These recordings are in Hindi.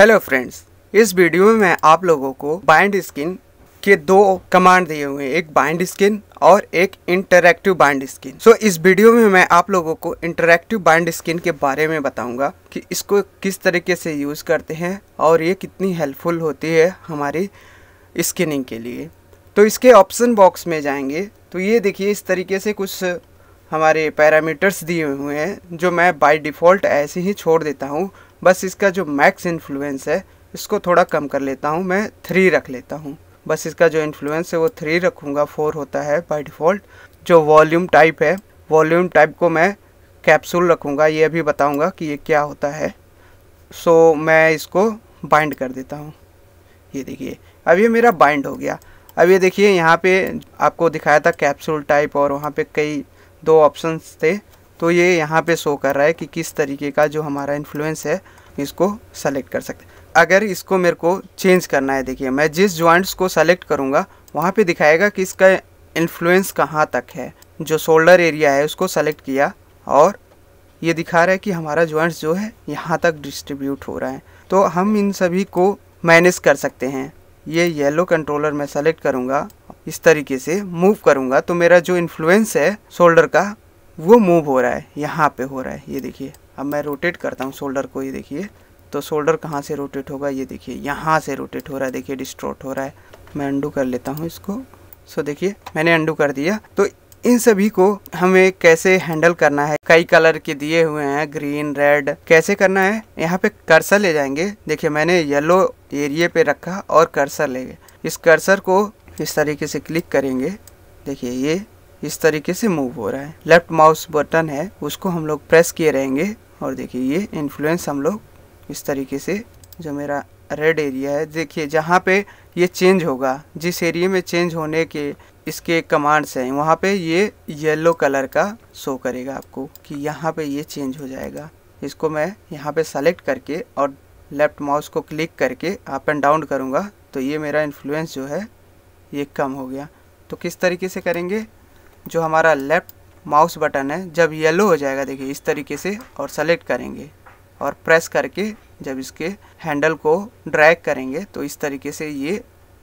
हेलो फ्रेंड्स इस वीडियो में मैं आप लोगों को बाइंड स्किन के दो कमांड दिए हुए हैं एक बाइंड स्किन और एक इंटरैक्टिव बाइंड स्किन सो इस वीडियो में मैं आप लोगों को इंटरैक्टिव बाइंड स्किन के बारे में बताऊंगा कि इसको किस तरीके से यूज़ करते हैं और ये कितनी हेल्पफुल होती है हमारी स्किनिंग के लिए तो इसके ऑप्शन बॉक्स में जाएंगे तो ये देखिए इस तरीके से कुछ हमारे पैरामीटर्स दिए हुए हैं जो मैं बाय डिफ़ॉल्ट ऐसे ही छोड़ देता हूँ बस इसका जो मैक्स इन्फ्लुएंस है इसको थोड़ा कम कर लेता हूँ मैं थ्री रख लेता हूँ बस इसका जो इन्फ्लुएंस है वो थ्री रखूँगा फोर होता है बाई डिफ़ॉल्ट जो वॉल्यूम टाइप है वॉल्यूम टाइप को मैं कैप्सूल रखूँगा ये भी बताऊँगा कि ये क्या होता है सो so, मैं इसको बाइंड कर देता हूँ ये देखिए अब ये मेरा बाइंड हो गया अब ये देखिए यहाँ पे आपको दिखाया था कैप्सूल टाइप और वहाँ पे कई दो ऑप्शंस थे तो ये यहाँ पे शो कर रहा है कि किस तरीके का जो हमारा इन्फ्लुएंस है इसको सेलेक्ट कर सकते अगर इसको मेरे को चेंज करना है देखिए मैं जिस जॉइंट्स को सेलेक्ट करूँगा वहाँ पे दिखाएगा कि इसका इन्फ्लुएंस कहाँ तक है जो शोल्डर एरिया है उसको सेलेक्ट किया और ये दिखा रहा है कि हमारा जॉइंट्स जो है यहाँ तक डिस्ट्रीब्यूट हो रहा है तो हम इन सभी को मैनेज कर सकते हैं ये येलो कंट्रोलर मैं सेलेक्ट करूँगा इस तरीके से मूव करूँगा तो मेरा जो इन्फ्लुएंस है शोल्डर का वो मूव हो रहा है यहाँ पे हो रहा है ये देखिए अब मैं रोटेट करता हूँ शोल्डर को ये देखिए तो शोल्डर कहाँ से रोटेट होगा ये देखिए यहाँ से रोटेट हो रहा है देखिए डिस्ट्रोट हो रहा है मैं अंडू कर लेता हूँ इसको सो देखिए मैंने अंडू कर दिया तो इन सभी को हमें कैसे हैंडल करना है कई कलर के दिए हुए हैं ग्रीन रेड कैसे करना है यहाँ पे कर्सर ले जाएंगे देखिए मैंने येलो एरिए पे रखा और कर्सर ले गए इस कर्सर को इस तरीके से क्लिक करेंगे देखिए ये इस तरीके से मूव हो रहा है लेफ्ट माउस बटन है उसको हम लोग प्रेस किए रहेंगे और देखिए ये इन्फ्लुएंस हम लोग इस तरीके से जो मेरा रेड एरिया है देखिए जहाँ पे ये चेंज होगा जिस एरिया में चेंज होने के इसके कमांड्स हैं वहाँ पे ये येलो कलर का शो करेगा आपको कि यहाँ पे ये चेंज हो जाएगा इसको मैं यहाँ पे सेलेक्ट करके और लेफ्ट माउस को क्लिक करके अप एंड डाउन करूँगा तो ये मेरा इन्फ्लुएंस जो है ये कम हो गया तो किस तरीके से करेंगे जो हमारा लेफ्ट माउस बटन है जब येलो हो जाएगा देखिए इस तरीके से और सेलेक्ट करेंगे और प्रेस करके जब इसके हैंडल को ड्रैग करेंगे तो इस तरीके से ये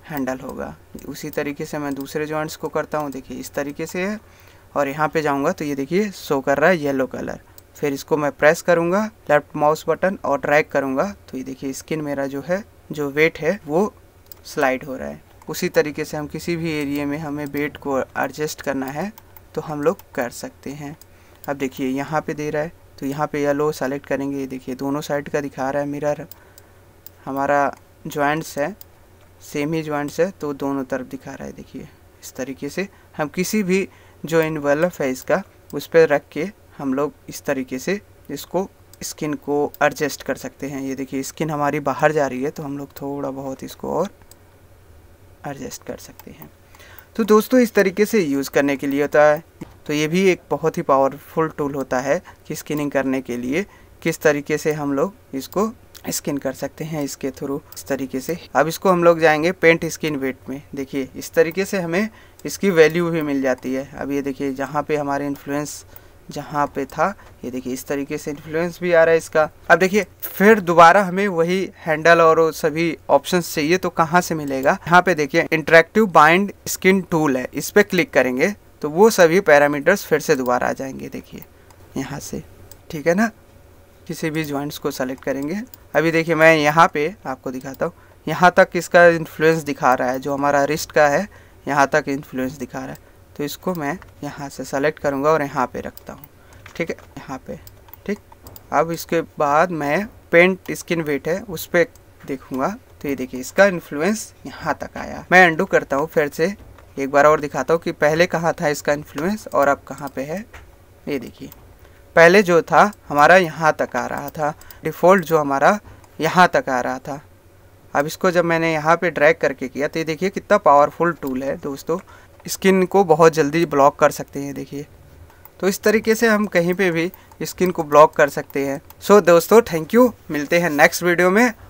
हैंडल होगा उसी तरीके से मैं दूसरे जॉइंट्स को करता हूँ देखिए इस तरीके से है और यहाँ पे जाऊँगा तो ये देखिए शो कर रहा है येलो कलर फिर इसको मैं प्रेस करूँगा लेफ्ट माउस बटन और ड्रैग करूँगा तो ये देखिए स्किन मेरा जो है जो वेट है वो स्लाइड हो रहा है उसी तरीके से हम किसी भी एरिए में हमें बेड को एडजस्ट करना है तो हम लोग कर सकते हैं अब देखिए यहाँ पे दे रहा है तो यहाँ पे येलो सेलेक्ट करेंगे देखिए दोनों साइड का दिखा रहा है मिरर हमारा जॉइंट्स है सेम ही जॉइंट्स है तो दोनों तरफ दिखा रहा है देखिए इस तरीके से हम किसी भी जो इन्वेल्फ है इसका उस पर रख के हम लोग इस तरीके से इसको स्किन को एडजस्ट कर सकते हैं ये देखिए स्किन हमारी बाहर जा रही है तो हम लोग थोड़ा बहुत इसको और एडजस्ट कर सकते हैं तो दोस्तों इस तरीके से यूज़ करने के लिए होता है तो ये भी एक बहुत ही पावरफुल टूल होता है कि स्किनिंग करने के लिए किस तरीके से हम लोग इसको स्किन कर सकते हैं इसके थ्रू इस तरीके से अब इसको हम लोग जाएंगे पेंट स्किन वेट में देखिए इस तरीके से हमें इसकी वैल्यू भी मिल जाती है अब ये देखिए जहाँ पे हमारे इन्फ्लुएंस जहाँ पे था ये देखिए इस तरीके से इन्फ्लुएंस भी आ रहा है इसका अब देखिए फिर दोबारा हमें वही हैंडल और सभी ऑप्शन चाहिए तो कहाँ से मिलेगा यहाँ पे देखिए इंटरेक्टिव बाइंड स्किन टूल है इस पर क्लिक करेंगे तो वो सभी पैरामीटर्स फिर से दोबारा आ जाएंगे देखिए यहाँ से ठीक है ना किसी भी जॉइंट्स को सेलेक्ट करेंगे अभी देखिए मैं यहाँ पे आपको दिखाता हूँ यहाँ तक इसका इन्फ्लुएंस दिखा रहा है जो हमारा रिस्ट का है यहाँ तक इन्फ्लुएंस दिखा रहा है तो इसको मैं यहाँ से सेलेक्ट करूँगा और यहाँ पे रखता हूँ ठीक है यहाँ पे ठीक अब इसके बाद मैं पेंट स्किन वेट है उस पर देखूँगा तो ये देखिए इसका इन्फ्लुएंस यहाँ तक आया मैं अंडू करता हूँ फिर से एक बार और दिखाता हूँ कि पहले कहाँ था इसका इन्फ्लुएंस और अब कहाँ पर है ये देखिए पहले जो था हमारा यहाँ तक आ रहा था डिफ़ॉल्ट जो हमारा यहाँ तक आ रहा था अब इसको जब मैंने यहाँ पे ड्रैग करके किया तो ये देखिए कितना पावरफुल टूल है दोस्तों स्किन को बहुत जल्दी ब्लॉक कर सकते हैं देखिए तो इस तरीके से हम कहीं पे भी स्किन को ब्लॉक कर सकते हैं सो so, दोस्तों थैंक यू मिलते हैं नेक्स्ट वीडियो में